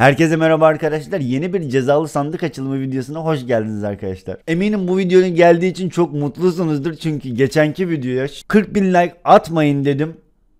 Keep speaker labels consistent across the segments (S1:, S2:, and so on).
S1: Herkese merhaba arkadaşlar. Yeni bir cezalı sandık açılımı videosuna hoş geldiniz arkadaşlar. Eminim bu videonun geldiği için çok mutlusunuzdur. Çünkü geçenki videoya 40 bin like atmayın dedim.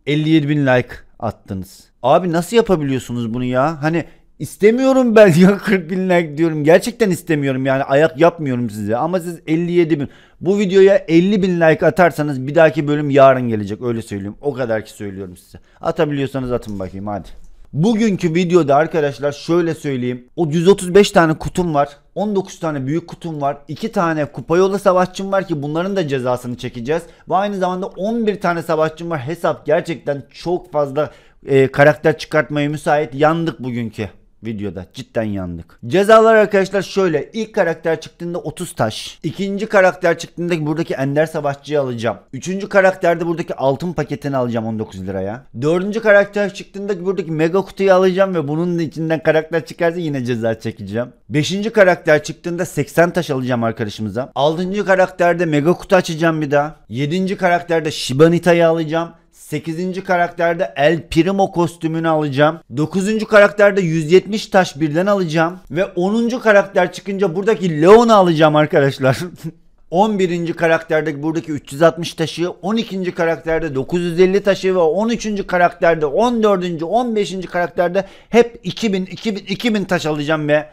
S1: 57 bin like attınız. Abi nasıl yapabiliyorsunuz bunu ya? Hani istemiyorum ben ya 40 bin like diyorum. Gerçekten istemiyorum yani ayak yapmıyorum size. Ama siz 57 bin. Bu videoya 50 bin like atarsanız bir dahaki bölüm yarın gelecek öyle söyleyeyim. O kadar ki söylüyorum size. Atabiliyorsanız atın bakayım hadi. Bugünkü videoda arkadaşlar şöyle söyleyeyim. O 135 tane kutum var. 19 tane büyük kutum var. 2 tane kupa yolu savaşçım var ki bunların da cezasını çekeceğiz. Ve aynı zamanda 11 tane savaşçım var. Hesap gerçekten çok fazla e, karakter çıkartmaya müsait. Yandık bugünkü videoda cidden yandık. Cezalar arkadaşlar şöyle. İlk karakter çıktığında 30 taş. İkinci karakter çıktığında buradaki Ender Savaşçı'yı alacağım. Üçüncü karakterde buradaki altın paketini alacağım 19 liraya. Dördüncü karakter çıktığında buradaki mega kutuyu alacağım ve bunun içinden karakter çıkarsa yine ceza çekeceğim. Beşinci karakter çıktığında 80 taş alacağım arkadaşımıza. Altıncı karakterde mega kutu açacağım bir daha. Yedinci karakterde Shibanita'yı alacağım. 8. karakterde El Primo kostümünü alacağım. 9. karakterde 170 taş birden alacağım. Ve 10. karakter çıkınca buradaki Leon'u alacağım arkadaşlar. 11. karakterde buradaki 360 taşı, 12. karakterde 950 taşı ve 13. karakterde 14. 15. karakterde hep 2000 2000 2000 taş alacağım ve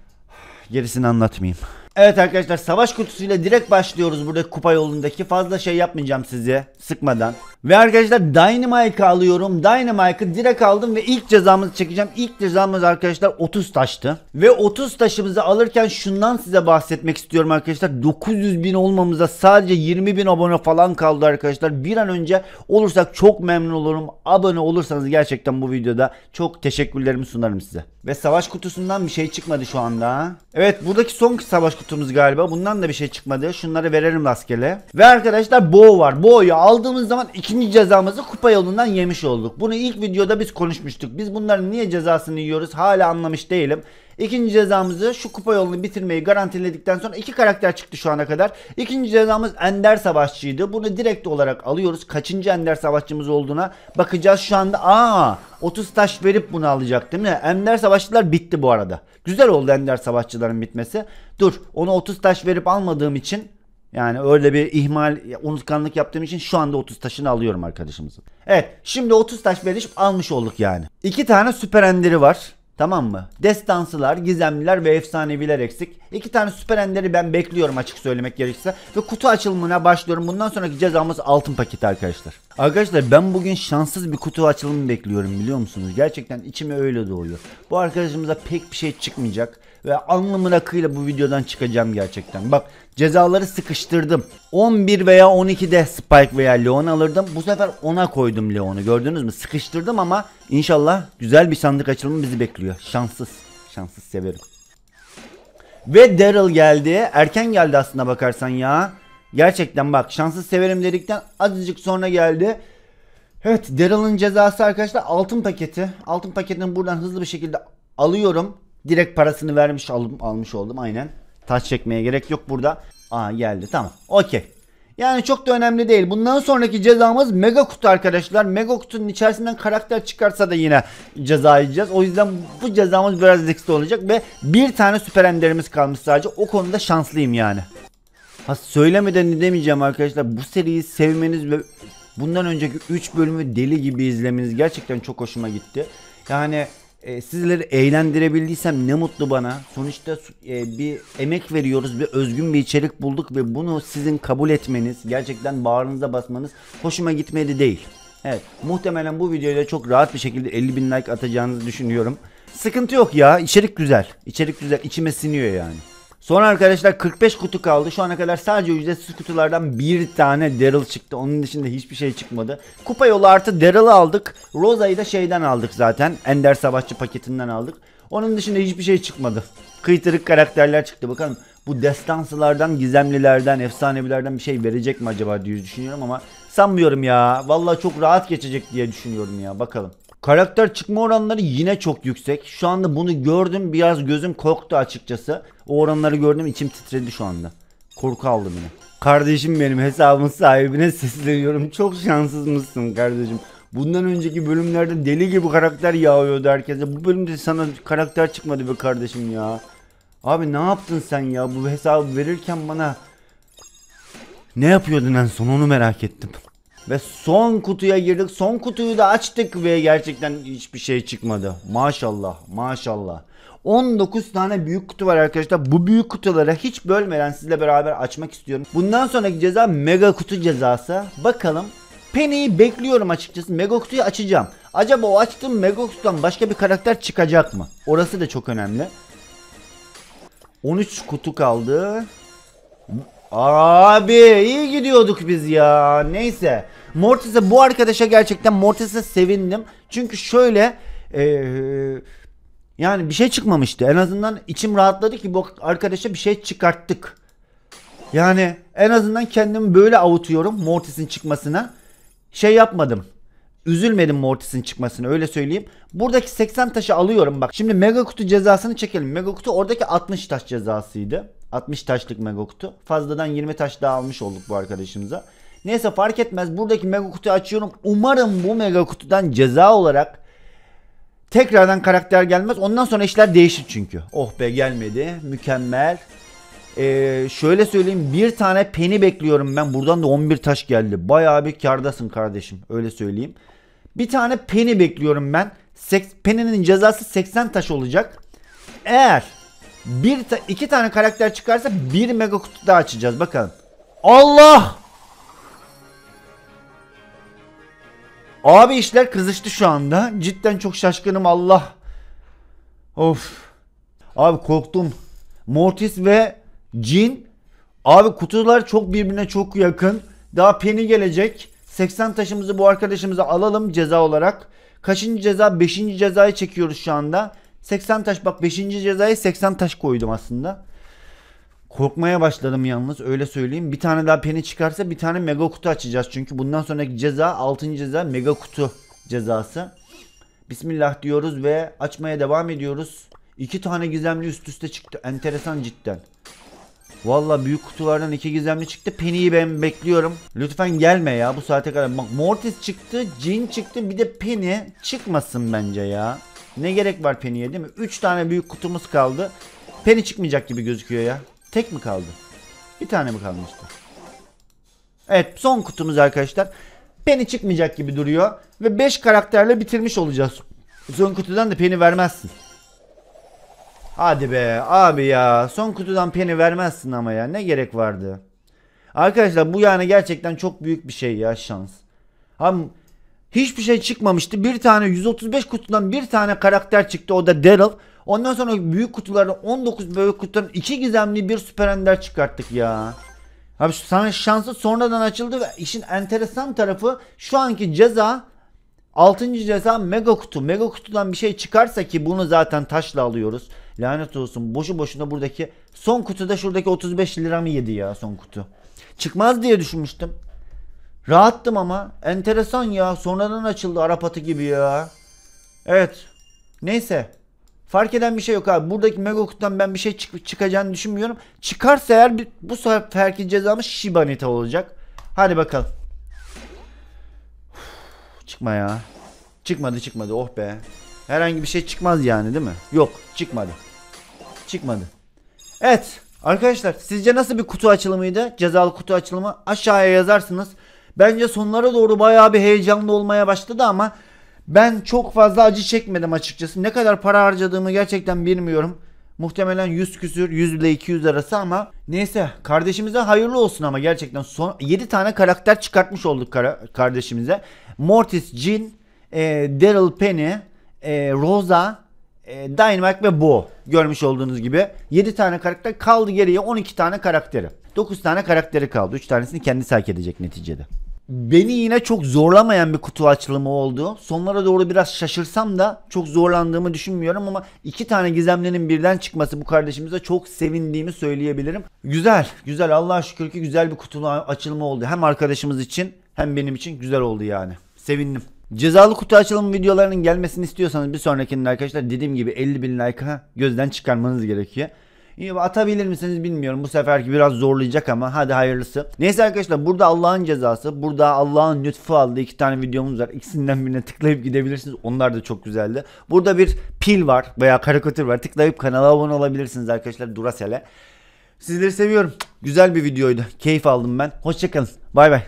S1: gerisini anlatmayayım. Evet arkadaşlar savaş kutusuyla direkt başlıyoruz burada kupa yolundaki fazla şey yapmayacağım sizi sıkmadan. Ve arkadaşlar Dynamike'ı alıyorum. Dynamike'ı direkt aldım ve ilk cezamızı çekeceğim. İlk cezamız arkadaşlar 30 taştı. Ve 30 taşımızı alırken şundan size bahsetmek istiyorum arkadaşlar. 900 bin olmamıza sadece 20 bin abone falan kaldı arkadaşlar. Bir an önce olursak çok memnun olurum. Abone olursanız gerçekten bu videoda çok teşekkürlerimi sunarım size. Ve savaş kutusundan bir şey çıkmadı şu anda. Evet buradaki son savaş kutusu kutumuz galiba. Bundan da bir şey çıkmadı. Şunları verelim rastgele. Ve arkadaşlar Bo var. Bo'yu aldığımız zaman ikinci cezamızı kupa yolundan yemiş olduk. Bunu ilk videoda biz konuşmuştuk. Biz bunların niye cezasını yiyoruz hala anlamış değilim. İkinci cezamızı şu kupa yolunu bitirmeyi garantiledikten sonra iki karakter çıktı şu ana kadar. İkinci cezamız Ender Savaşçıydı. Bunu direkt olarak alıyoruz. Kaçıncı Ender Savaşçımız olduğuna bakacağız şu anda. Aa 30 taş verip bunu alacak değil mi? Ender Savaşçılar bitti bu arada. Güzel oldu Ender Savaşçıların bitmesi. Dur onu 30 taş verip almadığım için yani öyle bir ihmal, unutkanlık yaptığım için şu anda 30 taşını alıyorum arkadaşımızın. Evet şimdi 30 taş verip almış olduk yani. İki tane süper enderi var. Tamam mı? Destansılar, gizemliler ve efsaneviler eksik. İki tane süper enderi ben bekliyorum açık söylemek gerekirse. Ve kutu açılımına başlıyorum. Bundan sonraki cezamız altın paketi arkadaşlar. Arkadaşlar ben bugün şanssız bir kutu açılımı bekliyorum biliyor musunuz? Gerçekten içime öyle doğuyor. Bu arkadaşımıza pek bir şey çıkmayacak. Ve alnımın akıyla bu videodan çıkacağım gerçekten. Bak cezaları sıkıştırdım. 11 veya 12'de Spike veya Leon alırdım. Bu sefer ona koydum Leon'u gördünüz mü? Sıkıştırdım ama inşallah güzel bir sandık açılımı bizi bekliyor. Şanssız. Şanssız severim. Ve Daryl geldi. Erken geldi aslında bakarsan ya. Gerçekten bak şanssız severim dedikten azıcık sonra geldi. Evet Daryl'ın cezası arkadaşlar altın paketi. Altın paketini buradan hızlı bir şekilde alıyorum. Direkt parasını vermiş al, almış oldum aynen. Taş çekmeye gerek yok burada. Aa geldi tamam. Okey. Yani çok da önemli değil. Bundan sonraki cezamız mega kutu arkadaşlar. Mega kutunun içerisinden karakter çıkarsa da yine ceza yiyeceğiz. O yüzden bu cezamız biraz riskli olacak ve bir tane süper enderimiz kalmış sadece. O konuda şanslıyım yani. Ha söylemeden ne demeyeceğim arkadaşlar. Bu seriyi sevmeniz ve bundan önceki 3 bölümü deli gibi izlemeniz gerçekten çok hoşuma gitti. Yani e, sizleri eğlendirebildiysem ne mutlu bana. Sonuçta e, bir emek veriyoruz, bir özgün bir içerik bulduk ve bunu sizin kabul etmeniz, gerçekten bağrınıza basmanız hoşuma gitmedi değil. Evet, muhtemelen bu videoyla çok rahat bir şekilde 50 bin like atacağınızı düşünüyorum. Sıkıntı yok ya, içerik güzel. İçerik güzel, içime siniyor yani. Son arkadaşlar 45 kutu kaldı. Şu ana kadar sadece ücretsiz kutulardan bir tane Daryl çıktı. Onun dışında hiçbir şey çıkmadı. Kupa yolu artı Daryl'ı aldık. Rosa'yı da şeyden aldık zaten. Ender Savaşçı paketinden aldık. Onun dışında hiçbir şey çıkmadı. Kıytırık karakterler çıktı. Bakalım bu destansılardan, gizemlilerden, efsanevilerden bir şey verecek mi acaba diye düşünüyorum ama sanmıyorum ya. Vallahi çok rahat geçecek diye düşünüyorum ya. Bakalım. Karakter çıkma oranları yine çok yüksek. Şu anda bunu gördüm biraz gözüm korktu açıkçası. O oranları gördüm içim titredi şu anda. Korku aldım beni. Kardeşim benim hesabın sahibine sesleniyorum. Çok şanssız mısın kardeşim? Bundan önceki bölümlerde deli gibi karakter yağıyordu herkese. Bu bölümde sana karakter çıkmadı be kardeşim ya. Abi ne yaptın sen ya? Bu hesabı verirken bana ne yapıyordun en son onu merak ettim. Ve son kutuya girdik. Son kutuyu da açtık ve gerçekten hiçbir şey çıkmadı. Maşallah maşallah. 19 tane büyük kutu var arkadaşlar. Bu büyük kutulara hiç bölmeden sizle beraber açmak istiyorum. Bundan sonraki ceza mega kutu cezası. Bakalım Penny'yi bekliyorum açıkçası. Mega kutuyu açacağım. Acaba o açtığım mega kutudan başka bir karakter çıkacak mı? Orası da çok önemli. 13 kutu kaldı. Abi iyi gidiyorduk biz ya. Neyse. Mortis'e bu arkadaşa gerçekten Mortis'e sevindim. Çünkü şöyle ee, yani bir şey çıkmamıştı. En azından içim rahatladı ki bu arkadaşa bir şey çıkarttık. Yani en azından kendimi böyle avutuyorum Mortis'in çıkmasına. Şey yapmadım. Üzülmedim Mortis'in çıkmasına öyle söyleyeyim. Buradaki 80 taşı alıyorum bak. Şimdi mega kutu cezasını çekelim. Mega kutu oradaki 60 taş cezasıydı. 60 taşlık mega kutu. Fazladan 20 taş daha almış olduk bu arkadaşımıza. Neyse fark etmez. Buradaki mega kutuyu açıyorum. Umarım bu mega kutudan ceza olarak tekrardan karakter gelmez. Ondan sonra işler değişir çünkü. Oh be gelmedi. Mükemmel. Ee, şöyle söyleyeyim bir tane peni bekliyorum ben. Buradan da 11 taş geldi. Bayağı bir kardasın kardeşim. Öyle söyleyeyim. Bir tane peni bekliyorum ben. Seks, peninin cezası 80 taş olacak. Eğer bir ta, iki tane karakter çıkarsa bir mega kutu daha açacağız. Bakalım. Allah! Abi işler kızıştı şu anda. Cidden çok şaşkınım Allah. Of. Abi korktum. Mortis ve Jin. Abi kutular çok birbirine çok yakın. Daha Penny gelecek. 80 taşımızı bu arkadaşımıza alalım ceza olarak. Kaçıncı ceza? 5. cezayı çekiyoruz şu anda. 80 taş bak 5. cezayı 80 taş koydum aslında. Korkmaya başladım yalnız öyle söyleyeyim. Bir tane daha peni çıkarsa bir tane mega kutu açacağız. Çünkü bundan sonraki ceza 6. ceza mega kutu cezası. Bismillah diyoruz ve açmaya devam ediyoruz. İki tane gizemli üst üste çıktı. Enteresan cidden. Valla büyük kutulardan iki gizemli çıktı. peniyi ben bekliyorum. Lütfen gelme ya bu saate kadar. Bak Mortis çıktı, Jin çıktı. Bir de peni çıkmasın bence ya. Ne gerek var peniye değil mi? Üç tane büyük kutumuz kaldı. Peni çıkmayacak gibi gözüküyor ya. Tek mi kaldı? Bir tane mi kalmıştı? Evet son kutumuz arkadaşlar. Penny çıkmayacak gibi duruyor. Ve 5 karakterle bitirmiş olacağız. Son kutudan da Penny vermezsin. Hadi be abi ya. Son kutudan Penny vermezsin ama ya. Ne gerek vardı? Arkadaşlar bu yani gerçekten çok büyük bir şey ya şans. Hem hiçbir şey çıkmamıştı. Bir tane 135 kutudan bir tane karakter çıktı. O da Daryl. Ondan sonra büyük kutulardan 19 büyük kutudan 2 gizemli bir süper ender çıkarttık ya. Abi sana şansı sonradan açıldı ve işin enteresan tarafı şu anki ceza 6. ceza mega kutu. Mega kutudan bir şey çıkarsa ki bunu zaten taşla alıyoruz. Lanet olsun boşu boşuna buradaki son kutuda şuradaki 35 liramı yedi ya son kutu. Çıkmaz diye düşünmüştüm. Rahattım ama enteresan ya sonradan açıldı Arap atı gibi ya. Evet neyse Fark eden bir şey yok abi. Buradaki Megakut'tan ben bir şey çık çıkacağını düşünmüyorum. Çıkarsa eğer bir, bu seferki cezamız Shibanita olacak. Hadi bakalım. Uf, çıkma ya. Çıkmadı çıkmadı oh be. Herhangi bir şey çıkmaz yani değil mi? Yok çıkmadı. Çıkmadı. Evet arkadaşlar sizce nasıl bir kutu açılımıydı? Cezalı kutu açılımı aşağıya yazarsınız. Bence sonlara doğru bayağı bir heyecanlı olmaya başladı ama ben çok fazla acı çekmedim açıkçası. Ne kadar para harcadığımı gerçekten bilmiyorum. Muhtemelen 100 küsür 100 ile 200 arası ama neyse kardeşimize hayırlı olsun ama gerçekten son 7 tane karakter çıkartmış olduk kara, kardeşimize. Mortis, Jin, e, Daryl Penny, e, Rosa, e, Dynamite ve Bo görmüş olduğunuz gibi 7 tane karakter kaldı geriye 12 tane karakteri. 9 tane karakteri kaldı. 3 tanesini kendisi hak edecek neticede beni yine çok zorlamayan bir kutu açılımı oldu. Sonlara doğru biraz şaşırsam da çok zorlandığımı düşünmüyorum ama iki tane gizemlinin birden çıkması bu kardeşimize çok sevindiğimi söyleyebilirim. Güzel, güzel Allah'a şükür ki güzel bir kutu açılımı oldu. Hem arkadaşımız için hem benim için güzel oldu yani. Sevindim. Cezalı kutu açılımı videolarının gelmesini istiyorsanız bir sonrakinde arkadaşlar dediğim gibi 50 bin like'a gözden çıkarmanız gerekiyor. Atabilir misiniz bilmiyorum. Bu seferki biraz zorlayacak ama hadi hayırlısı. Neyse arkadaşlar burada Allah'ın cezası. Burada Allah'ın lütfu aldı. iki tane videomuz var. İkisinden birine tıklayıp gidebilirsiniz. Onlar da çok güzeldi. Burada bir pil var veya karikatür var. Tıklayıp kanala abone olabilirsiniz arkadaşlar. Duracell'e. Sizleri seviyorum. Güzel bir videoydu. Keyif aldım ben. Hoşçakalın. Bay bay.